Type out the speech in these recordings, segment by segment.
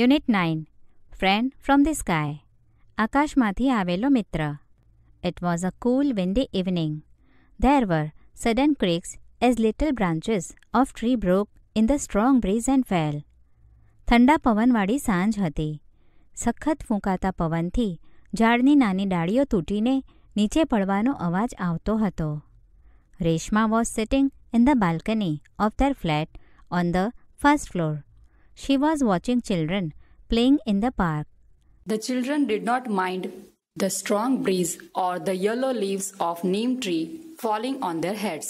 Unit nine friend from the sky આકાશમાંથી આવેલો મિત્ર it was a cool windy evening there were sudden cracks as little branches of tree broke in the strong breeze and fell ઠંડા પવનવાળી સાંજ હતી સખત ફૂંકાતા પવનથી ઝાડની નાની ડાળીઓ તૂટીને નીચે પડવાનો અવાજ આવતો હતો Reshma was sitting in the balcony of their flat on the first floor She was watching children playing in the park. The children did not mind the strong breeze or the yellow leaves of neem tree falling on their heads.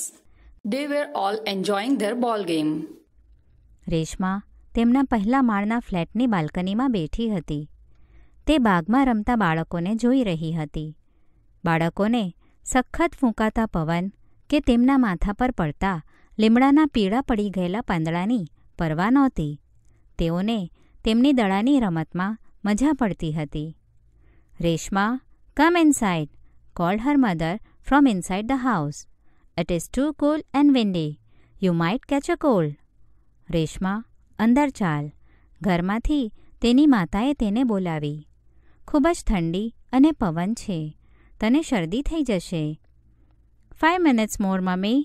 They were all enjoying their ball game. Reshma તેમના પહેલા માળના ફ્લેટની બાલ્કનીમાં બેઠી હતી તે બાગમાં રમતા બાળકોને જોઈ રહી હતી બાળકોને સખત ફૂંકાતા પવન કે તેમના માથા પર પડતા લીમડાના પીળા પડી ગયેલા પાંદડાની પરવા નહોતી તેઓને તેમની દડાની રમતમાં મજા પડતી હતી Reshma come inside called her mother from inside the house it is too cool and windy you might catch a cold Reshma અંદર ચાલ ઘરમાંથી તેની માતાએ તેને બોલાવી ખૂબ જ ઠંડી અને પવન છે તને શરદી થઈ જશે five minutes more mummy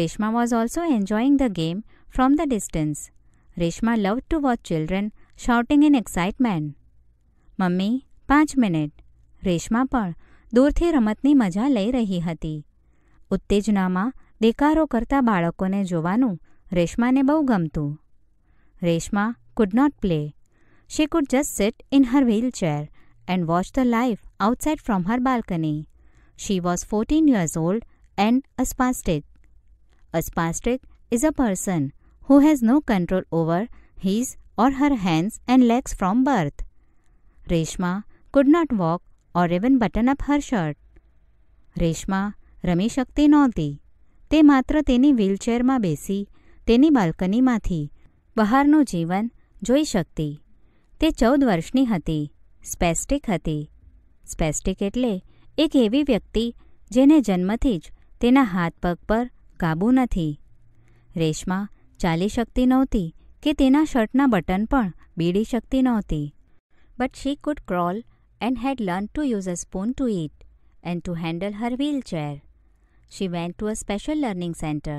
Reshma was also enjoying the game from the distance Reshma loved to watch children shouting in excitement. Mummy પાંચ મિનિટ રેશમા પણ દૂરથી રમતની મજા લઈ રહી હતી ઉત્તેજનામાં દેકારો કરતા બાળકોને જોવાનું રેશમાને બહુ ગમતું Reshma could not play she could just sit in her wheel chair and watch the life outside from her balcony she was fourteen years old and a spastic a spastic is a person who has no control over his or her hands and legs from birth. Reshma could not walk or even button up her shirt. Reshma રમી શકતી નહોતી તે માત્ર તેની વ્હીલચેરમાં બેસી તેની બાલ્કનીમાંથી બહારનું જીવન જોઈ શકતી તે ચૌદ વર્ષની હતી સ્પેસ્ટિક હતી સ્પેસ્ટિક એટલે એક એવી વ્યક્તિ જેને જન્મથી જ તેના હાથ પગ પર કાબૂ નથી રેશમા ચાલી શકતી નહોતી કે તેના શર્ટના બટન પણ બીડી શકતી નહોતી but she could crawl and had learn to use a spoon to eat and to handle her wheel chair she went to a special learning centre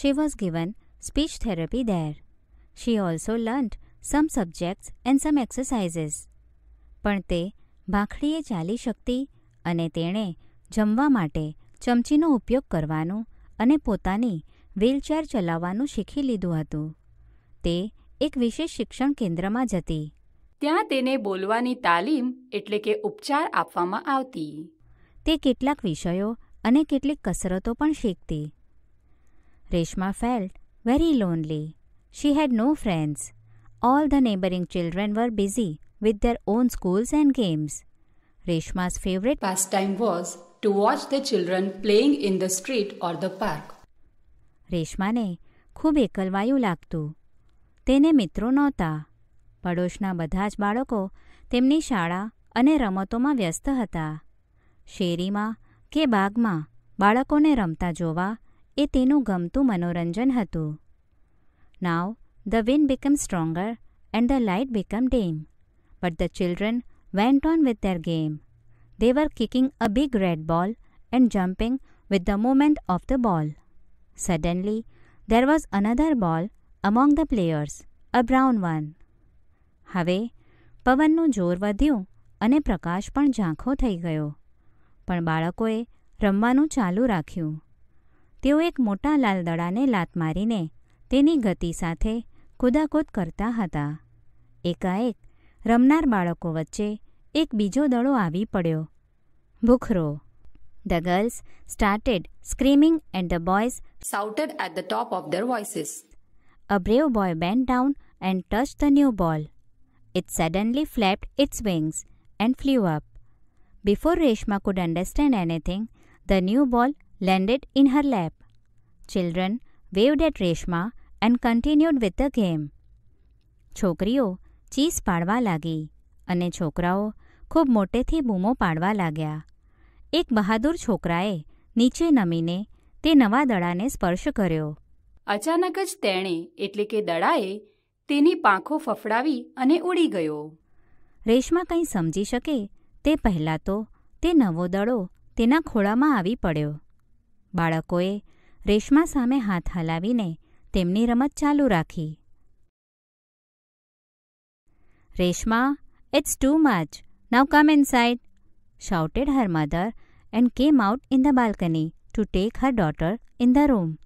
she was given speech therapy there she also learned some subjects and some exercises પણ તે ભાખડીએ ચાલી શકતી અને તેણે જમવા માટે ચમચીનો ઉપયોગ કરવાનું અને પોતાની વ્હીલચેર ચલાવવાનું શીખી લીધું હતું તે એક વિશેષ શિક્ષણ કેન્દ્રમાં જતી ત્યાં તેને બોલવાની તાલીમ એટલે કે ઉપચાર આપવામાં આવતી તે કેટલાક વિષયો અને કેટલીક કસરતો પણ શીખતી Reshma felt very lonely she had no friends all the neighbouring children were busy with their own schools and games games. Favourite favorite time was to watch the children playing in the street or the park રેશમાને ખૂબ એકલવાયું લાગતું તેને મિત્રો નહોતા પડોશના બધા જ બાળકો તેમની શાળા અને રમતોમાં વ્યસ્ત હતા શેરીમાં કે બાગમાં બાળકોને રમતા જોવા એ તેનું ગમતું મનોરંજન હતું now the wind become stronger and the light become dim but the children went on with their game they were kicking a big red ball and jumping with the movement of the ball Suddenly, there was another ball among the players, a brown one. હવે પવનનું જોર વધ્યું અને પ્રકાશ પણ ઝાંખો થઈ ગયો પણ બાળકોએ રમવાનું ચાલુ રાખ્યું તેઓ એક મોટા લાલ દડાને લાત મારીને તેની ગતિ સાથે કુદાકૂદ કરતા હતા એકાએક રમનાર બાળકો વચ્ચે એક બીજો દડો આવી પડ્યો ભૂખરો The girls started screaming and the boys shouted at the top of their voices. A brave boy bent down and touched the new ball. It suddenly flapped its wings and flew up. Before Reshma could understand anything, the new ball landed in her lap. Children waved at Reshma and continued with the game. છોકરીઓ ચીસ પાડવા લાગી અને છોકરાઓ ખૂબ મોટેથી બૂમો પાડવા લાગ્યા એક બહાદુર છોકરાએ નીચે નમીને તે નવા દડાને સ્પર્શ કર્યો અચાનક જ તેણે એટલે કે દડાએ તેની પાંખો ફફડાવી અને ઉડી ગયો રેશમા કંઈ સમજી શકે તે પહેલાં તો તે નવો દડો તેના ખોળામાં આવી પડ્યો બાળકોએ રેશમા સામે હાથ હલાવીને તેમની રમત ચાલુ રાખી Reshma it's too much now come inside shouted her mother and came out in the balcony to take her daughter in the room.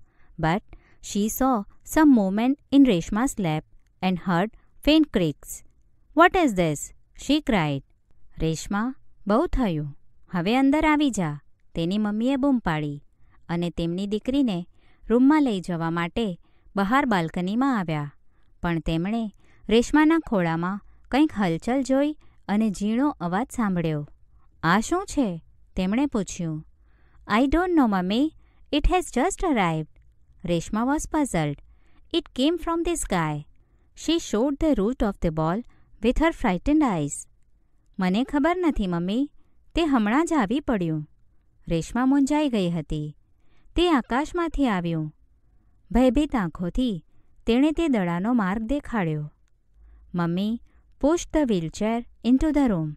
But she saw some movement in Reshma's lap and heard faint creaks. What is this? she cried. Reshma બહુ થયું હવે અંદર આવી જા તેની મમ્મીએ બૂમ પાડી અને તેમની દીકરીને રૂમમાં લઈ જવા માટે બહાર બાલ્કનીમાં આવ્યા પણ તેમણે રેશમાના ખોળામાં કંઈક હલચલ જોઈ અને ઝીણો અવાજ સાંભળ્યો આ શું છે તેમણે પૂછ્યું I don't know mummy it has just arrived Reshma was puzzled it came from this guy she showed the route of the ball with her frightened eyes મને ખબર નથી મમ્મી તે હમણાં જ આવી પડ્યું રેશમા મૂંઝાઈ ગઈ હતી તે આકાશમાંથી આવ્યું ભયભીત આંખોથી તેણે તે દડાનો માર્ગ દેખાડ્યો mummy push the wheelchair into the room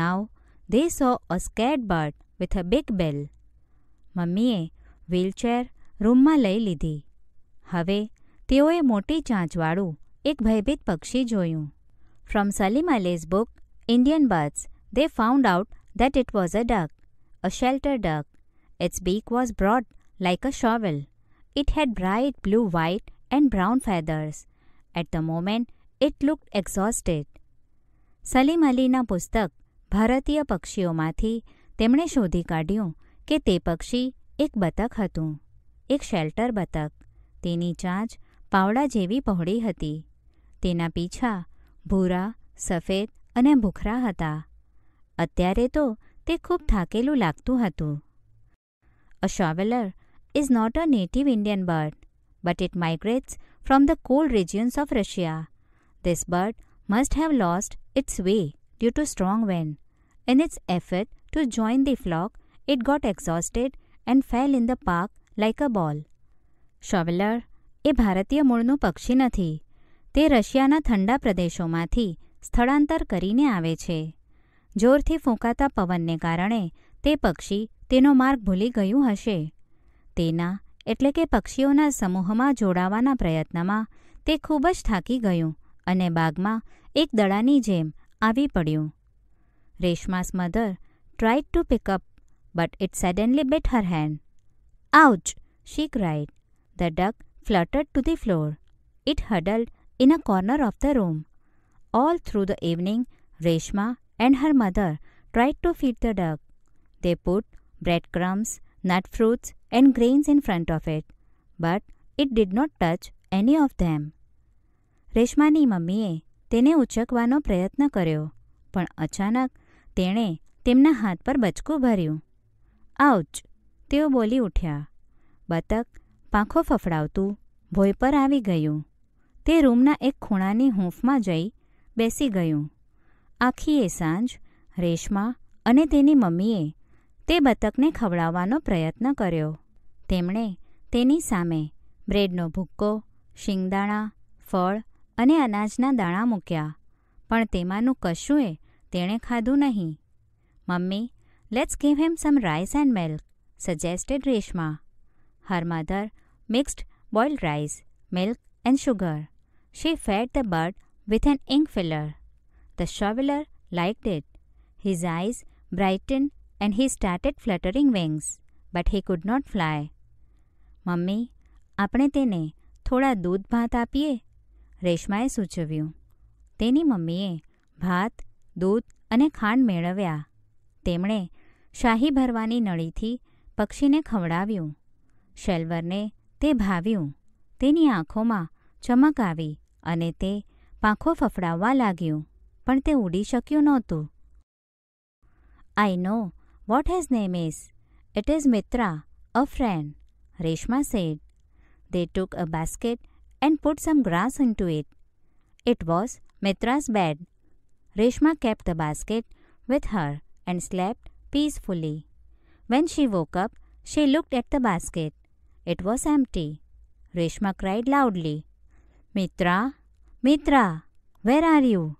now they saw a scared bird with a big bell મમ્મીએ wheelchair, રૂમમાં લઈ લીધી હવે તેઓએ મોટી ચાંચવાળું એક ભયભીત પક્ષી જોયું from Salim Ali's book Indian birds they found out that it was a duck, a shelter duck. Its beak was broad like a shovel. It had bright blue, white, and brown feathers. At the moment, it looked exhausted. Salim અલીના પુસ્તક ભારતીય પક્ષીઓમાંથી તેમણે શોધી કાઢ્યું કે તે પક્ષી એક બતક હતું એક શેલ્ટર બતક તેની ચાંચ પાવડા જેવી પહોળી હતી તેના પીછા ભૂરા સફેદ અને ભૂખરા હતા અત્યારે તો તે ખૂબ થાકેલું લાગતું હતું a shoveler is not a native Indian bird but it migrates from the cold regions of Russia This bird must have lost its way due to strong wind. In its effort to join the flock, it got exhausted and fell in the park like a ball. Shoveler એ ભારતીય મૂળનું પક્ષી નથી તે રશિયાના ઠંડા પ્રદેશોમાંથી સ્થળાંતર કરીને આવે છે જોરથી ફૂંકાતા પવનને કારણે તે પક્ષી તેનો માર્ગ ભૂલી ગયું હશે તેના એટલે કે પક્ષીઓના સમૂહમાં જોડાવાના પ્રયત્નમાં તે ખૂબ જ થાકી ગયું અને બાગમાં એક દડાની જેમ આવી પડ્યું રેશમા's mother tried to pick up, but it suddenly bit her hand. Ouch! she cried. The duck fluttered to the floor. It huddled in a corner of the room. All through the evening, Reshma and her mother tried to feed the duck. They put bread crumbs, nut fruits, and grains in front of it, but it did not touch any of them. રેશમાની મમ્મીએ તેને ઉચકવાનો પ્રયત્ન કર્યો પણ અચાનક તેણે તેમના હાથ પર બચકું ભર્યું આઉચ તેઓ બોલી ઉઠ્યા બતક પાંખો ફફડાવતું ભોય પર આવી ગયું તે રૂમના એક ખૂણાની હૂંફમાં જઈ બેસી ગયું આખીએ સાંજ રેશમા અને તેની મમ્મીએ તે બતકને ખવડાવવાનો પ્રયત્ન કર્યો તેમણે તેની સામે બ્રેડનો ભૂક્કો શિંગદાણા ફળ અને અનાજના દાણા મૂક્યા પણ તેમાંનું કશુંએ તેણે ખાધું નહીં mummy let's give him some rice and milk suggested Reshma her mother mixed boiled rice milk and sugar she fed the bird with an ink filler. The shoveler liked it. His eyes brightened and he started fluttering wings, but he could not fly. Mummy આપણે તેને થોડા દૂધ ભાત આપીએ રેશમાએ સૂચવ્યું તેની મમ્મીએ ભાત દૂધ અને ખાંડ મેળવ્યા તેમણે શાહી ભરવાની નળીથી પક્ષીને ખવડાવ્યું શેલ્વરને તે ભાવ્યું તેની આંખોમાં ચમક આવી અને તે પાંખો ફફડાવવા લાગ્યું પણ તે ઉડી શક્યું નહોતું I know what his name is it is Mitra a friend Reshma said they took a basket and put some grass into it. It was Mitra's bed. Reshma kept the basket with her and slept peacefully. When she woke up, she looked at the basket. It was empty. Reshma cried loudly, Mitra, Mitra, where are you?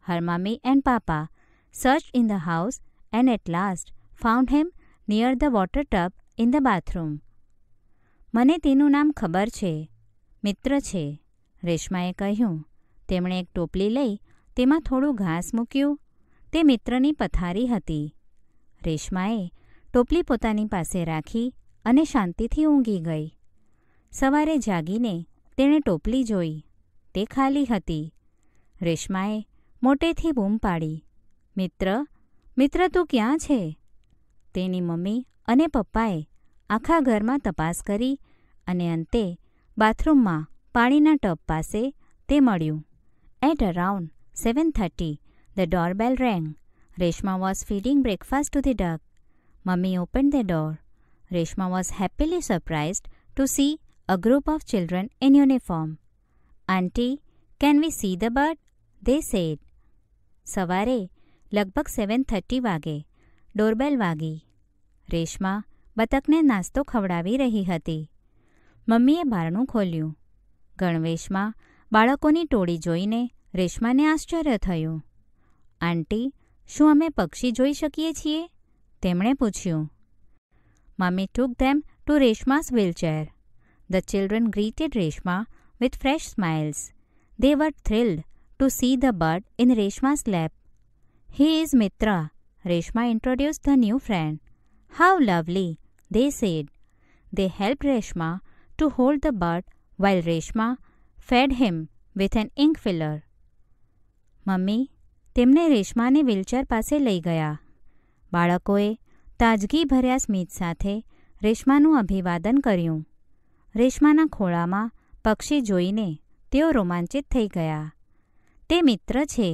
Her mummy and papa searched in the house and at last found him near the water tub in the bathroom. મને તેનું નામ ખબર છે મિત્ર છે રેશ્માએ કહ્યું તેમણે એક ટોપલી લઈ તેમાં થોડું ઘાસ મૂક્યું તે મિત્રની પથારી હતી રેશ્માએ ટોપલી પોતાની પાસે રાખી અને શાંતિથી ઊંઘી ગઈ સવારે જાગીને તેણે ટોપલી જોઈ તે ખાલી હતી રેશ્માએ મોટેથી બૂમ પાડી મિત્ર મિત્ર તું ક્યાં છે તેની મમ્મી અને પપ્પાએ આખા ઘરમાં તપાસ કરી અને અંતે બાથરૂમમાં પાણીના ટબ પાસે તે મળ્યું at around seven thirty the doorbell rang Reshma was feeding breakfast to the dog mummy open the door Reshma was happily surprised to see a group of children in uniform auntie can we see the bird they said સવારે લગભગ seven thirty વાગે doorbell વાગી રેશમા બતકને નાસ્તો ખવડાવી રહી હતી મમ્મીએ બારણું ખોલ્યું ગણવેશમાં બાળકોની ટોળી જોઈને રેશમાને આશ્ચર્ય થયું આંટી શું અમે પક્ષી જોઈ શકીએ છીએ તેમણે પૂછ્યું mummy took them to Reshma's wheelchair the children greeted Reshma with fresh smiles they were thrilled to see the bird in Reshma's lap he is Mitra Reshma introduce the new friend how lovely they said they help Reshma to hold the bird while Reshma fed him with an ink filler. Mummy તેમને રેશ્માને wheelchair પાસે લઈ ગયા બાળકોએ તાજગી ભર્યા સ્મિત સાથે રેશ્માનું અભિવાદન કર્યું રેશ્માના ખોળામાં પક્ષી જોઈને તેઓ રોમાંચિત થઈ ગયા તે મિત્ર છે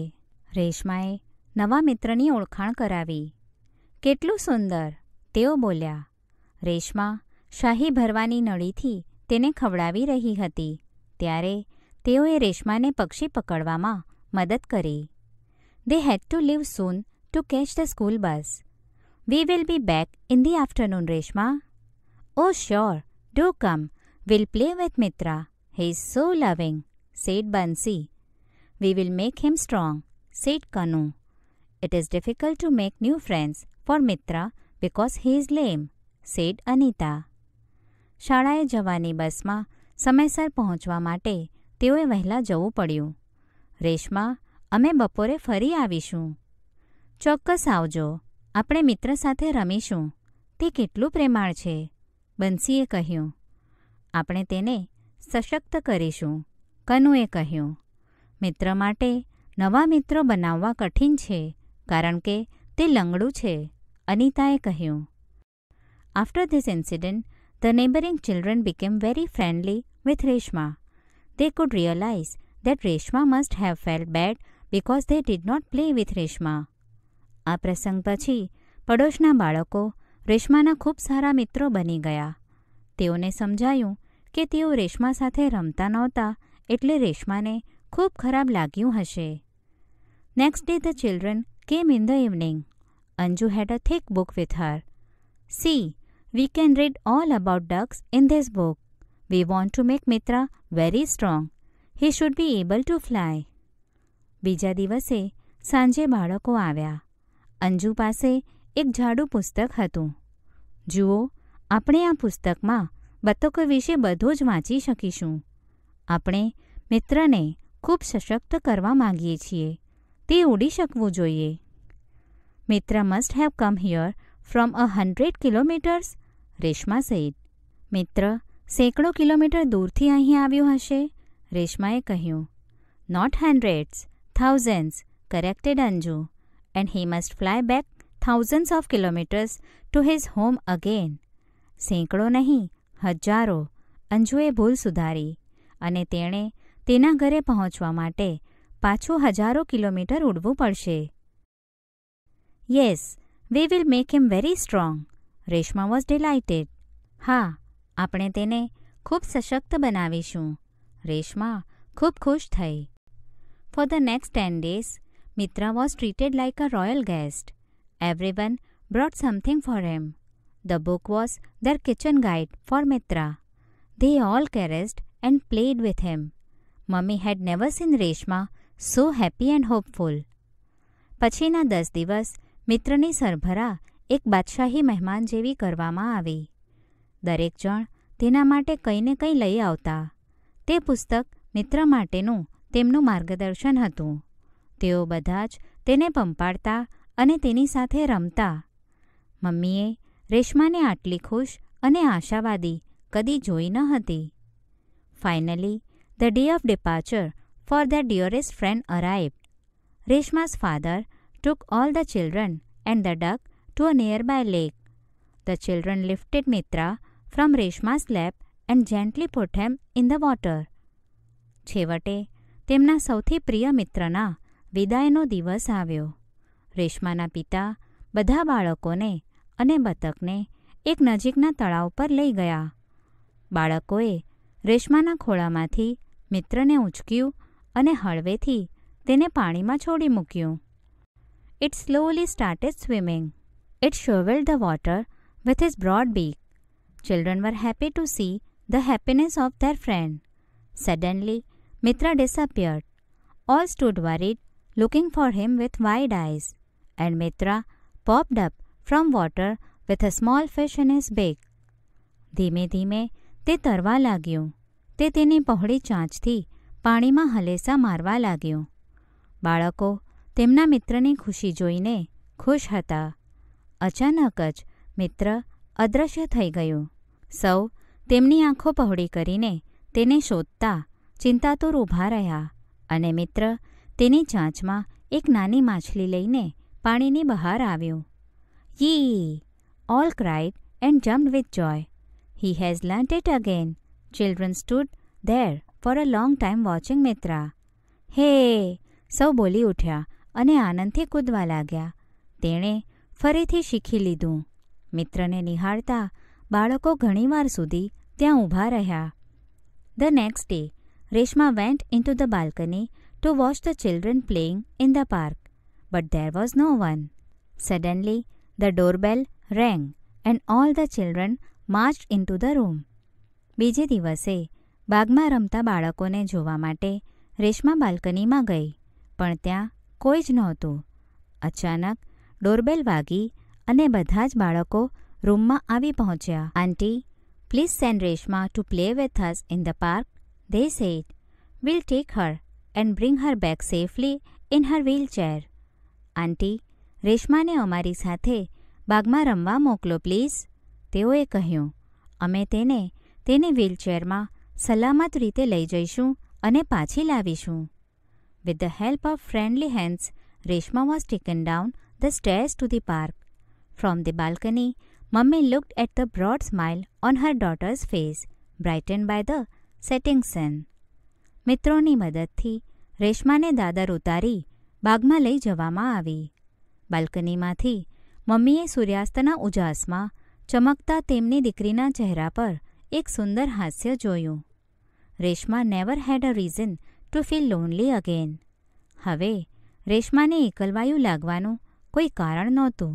રેશ્માએ નવા મિત્રની ઓળખાણ કરાવી કેટલું સુંદર તેઓ બોલ્યા રેશ્મા શાહી ભરવાની નળીથી તેને ખવડાવી રહી હતી ત્યારે તેઓએ રેશમાને પક્ષી પકડવામાં મદદ કરી they had to leave soon to catch the school bus we will be back in the afternoon Reshma oh sure do come will play with Mitra he is so loving said Bansi we will make him strong said Kanu it is difficult to make new friends for Mitra because he is lame, said Anita. શાળાએ જવાની બસમાં સમયસર પહોંચવા માટે તેઓએ વહેલા જવું પડ્યું રેશમા અમે બપોરે ફરી આવીશું ચોક્કસ આવજો આપણે મિત્ર સાથે રમીશું તે કેટલું પ્રેમાળ છે બંસીએ કહ્યું આપણે તેને સશક્ત કરીશું કનુએ કહ્યું મિત્ર માટે નવા મિત્રો બનાવવા કઠિન છે કારણ કે તે લંગડું છે અનિતાએ કહ્યું after this incident The neighboring children became very friendly with Reshma. They could realize that Reshma must have felt bad because they did not play with Reshma. આ પ્રસંગ પછી પડોશના બાળકો રેશમાના ખૂબ સારા મિત્રો બની ગયા તેઓને સમજાયું કે તેઓ રેશમા સાથે રમતા નહોતા એટલે રેશમાને ખૂબ ખરાબ લાગ્યું હશે next day the children came in the evening Anju had a thick book with her see We can read all about ducks in this book. We want to make Mitra very strong. He should be able to fly. બીજા દિવસે સાંજે બાળકો આવ્યા અંજુ પાસે એક જાડું પુસ્તક હતું જુઓ આપણે આ પુસ્તકમાં બતકો વિશે બધું જ વાંચી શકીશું આપણે મિત્રને ખૂબ સશક્ત કરવા માગીએ છીએ તે ઉડી શકવું જોઈએ Mitra must have come here from a hundred kilometres Reshma સહિત મિત્ર સેંકડો કિલોમીટર દૂરથી અહીં આવ્યું હશે રેશમાએ કહ્યું not hundreds thousands corrected Anju and he must fly back thousands of kilometres to his home again સેંકડો નહીં હજારો અંજુએ ભૂલ સુધારી અને તેણે તેના ઘરે પહોંચવા માટે પાછું હજારો કિલોમીટર ઉડવું પડશે yes we will make him very strong Reshma was delighted હા આપણે તેને ખૂબ સશક્ત બનાવીશું રેશમા ખૂબ ખુશ થઈ for the next ten days Mitra was treated like a royal guest everyone brought something for him the book was their kitchen guide for Mitra they all caressed and played with him. Mummy had never seen Reshma so happy and hopeful પછીના દસ દિવસ મિત્રની સરભરા એક બાદશાહી મહેમાન જેવી કરવામાં આવી દરેક જણ તેના માટે કંઈ ને કંઈ લઈ આવતા તે પુસ્તક મિત્ર માટેનું તેમનું માર્ગદર્શન હતું તેઓ બધા જ તેને પંપાડતા અને તેની સાથે રમતા મમ્મીએ રેશ્માને આટલી ખુશ અને આશાવાદી કદી જોઈ ન હતી finally the day of departure for the dearest friend arrived Reshma's father took all the children and the duck to a nearby lake. The children lifted Mitra from Reshma's lap and gently put him in the water. છેવટે તેમના સૌથી પ્રિય મિત્રના વિદાયનો દિવસ આવ્યો રેશ્માના પિતા બધા બાળકોને અને બતકને એક નજીકના તળાવ પર લઈ ગયા બાળકોએ રેશ્માના ખોળામાંથી મિત્રને ઉંચક્યું અને હળવેથી તેને પાણીમાં છોડી મૂક્યું it slowly started swimming It shoveled the water with its broad beak. Children were happy to see the happiness of their friend. Suddenly, Mitra disappeared. All stood worried, looking for him with wide eyes. And Mitra popped up from water with a small fish in his beak. ધીમે ધીમે તે તરવા લાગ્યું તે તેની પહોળી ચાંચથી પાણીમાં હલેસા મારવા લાગ્યું બાળકો તેમના મિત્રની ખુશી જોઈને ખુશ હતા અચાનક જ મિત્ર અદ્રશ્ય થઈ ગયું સૌ તેમની આંખો પહોળી કરીને તેને શોધતા ચિંતાતુર ઊભા રહ્યા અને મિત્ર તેની ચાંચમાં એક નાની માછલી લઈને પાણીની બહાર આવ્યો yay all cried and jump with joy he has learnt it again children stood there for a long time watching Mitra હે સૌ બોલી ઉઠ્યા અને આનંદથી કૂદવા લાગ્યા તેણે ફરીથી શીખી લીધું મિત્રને નિહાળતા બાળકો ઘણીવાર સુધી ત્યાં ઊભા રહ્યા the next day Reshma went into the balcony to watch the children playing in the park, but there was no one. Suddenly, the doorbell rang and all the children marched into the room. બીજે દિવસે બાગમાં રમતા બાળકોને જોવા માટે રેશમા બાલ્કનીમાં ગઈ પણ ત્યાં કોઈ જ નહોતું અચાનક ડોરબેલ વાગી અને બધા જ બાળકો રૂમમાં આવી પહોંચ્યા auntie please send Reshma to play with us in the park they said will take her and bring her back safely in her wheelchair auntie રેશમાને અમારી સાથે બાગમાં રમવા મોકલો પ્લીઝ તેઓએ કહ્યું અમે તેને તેને વ્હીલચેરમાં સલામત રીતે લઈ જઈશું અને પાછી લાવીશું with the help of friendly hands Reshma was taken down the stairs to the park. From the balcony, Mummy looked at the broad smile on her daughter's face, brightened by the setting sun. મિત્રોની મદદથી રેશમાને દાદર ઉતારી બાગમાં લઈ જવામાં આવી બાલ્કનીમાંથી મમ્મીએ સૂર્યાસ્તના ઉજાસમાં ચમકતા તેમની દીકરીના ચહેરા પર એક સુંદર હાસ્ય જોયું Reshma never had a reason to feel lonely again હવે રેશમાને એકલવાયું લાગવાનું કોઈ કારણ નહોતું